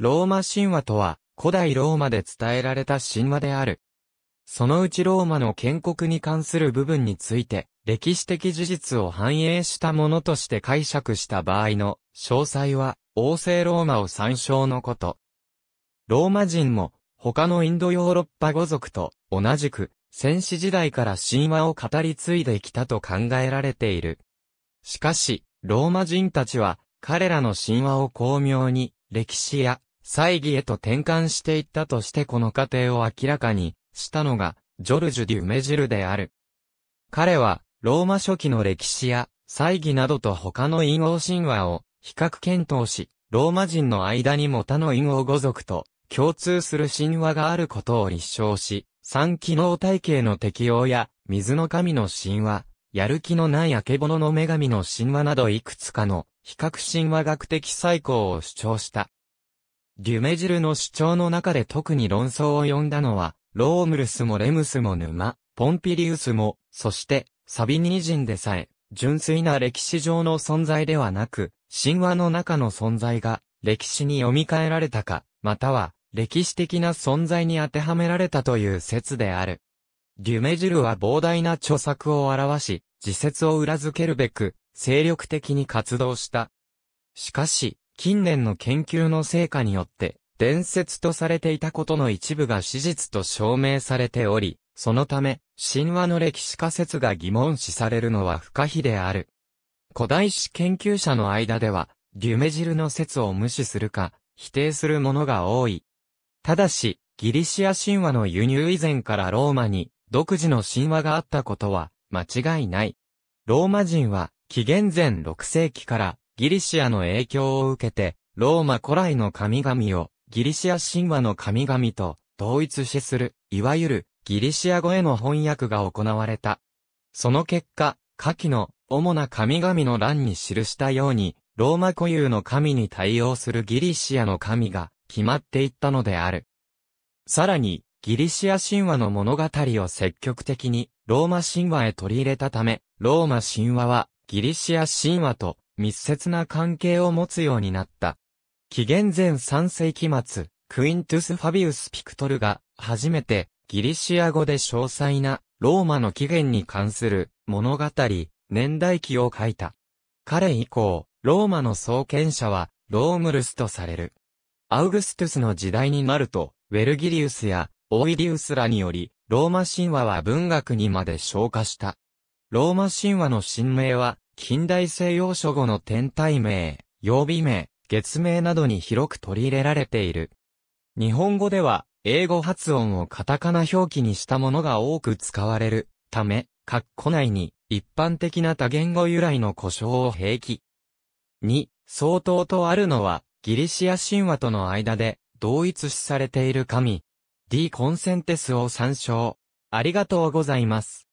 ローマ神話とは、古代ローマで伝えられた神話である。そのうちローマの建国に関する部分について、歴史的事実を反映したものとして解釈した場合の、詳細は、王政ローマを参照のこと。ローマ人も、他のインドヨーロッパ語族と、同じく、戦士時代から神話を語り継いできたと考えられている。しかし、ローマ人たちは、彼らの神話を巧妙に、歴史や祭儀へと転換していったとしてこの過程を明らかにしたのが、ジョルジュ・デュメジルである。彼は、ローマ初期の歴史や、祭儀などと他の陰謀神話を比較検討し、ローマ人の間にも他の陰謀語族と共通する神話があることを立証し、三機能体系の適用や、水の神の神話、やる気のない明けぼのの女神の神話などいくつかの比較神話学的最高を主張した。デュメジルの主張の中で特に論争を呼んだのは、ロームルスもレムスも沼、ポンピリウスも、そして、サビニー人でさえ、純粋な歴史上の存在ではなく、神話の中の存在が、歴史に読み替えられたか、または、歴史的な存在に当てはめられたという説である。デュメジルは膨大な著作を表し、自説を裏付けるべく、精力的に活動した。しかし、近年の研究の成果によって、伝説とされていたことの一部が史実と証明されており、そのため、神話の歴史仮説が疑問視されるのは不可避である。古代史研究者の間では、デュメジルの説を無視するか、否定するものが多い。ただし、ギリシア神話の輸入以前からローマに独自の神話があったことは間違いない。ローマ人は紀元前6世紀からギリシアの影響を受けて、ローマ古来の神々をギリシア神話の神々と統一視する、いわゆるギリシア語への翻訳が行われた。その結果、下記の主な神々の欄に記したように、ローマ固有の神に対応するギリシアの神が決まっていったのである。さらに、ギリシア神話の物語を積極的にローマ神話へ取り入れたため、ローマ神話はギリシア神話と密接な関係を持つようになった。紀元前3世紀末、クイントゥス・ファビウス・ピクトルが、初めて、ギリシア語で詳細な、ローマの起源に関する、物語、年代記を書いた。彼以降、ローマの創建者は、ロームルスとされる。アウグストゥスの時代になると、ウェルギリウスや、オイディウスらにより、ローマ神話は文学にまで昇華した。ローマ神話の神明は、近代西洋諸語の天体名、曜日名、月名などに広く取り入れられている。日本語では、英語発音をカタカナ表記にしたものが多く使われるため、括弧内に一般的な多言語由来の故障を併記。2、相当とあるのは、ギリシア神話との間で同一視されている神。D コンセンテスを参照。ありがとうございます。